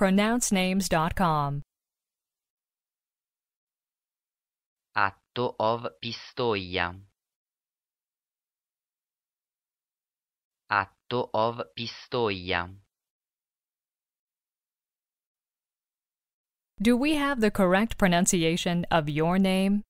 pronouncenames.com. Atto of Pistoia. Atto of Pistoia. Do we have the correct pronunciation of your name?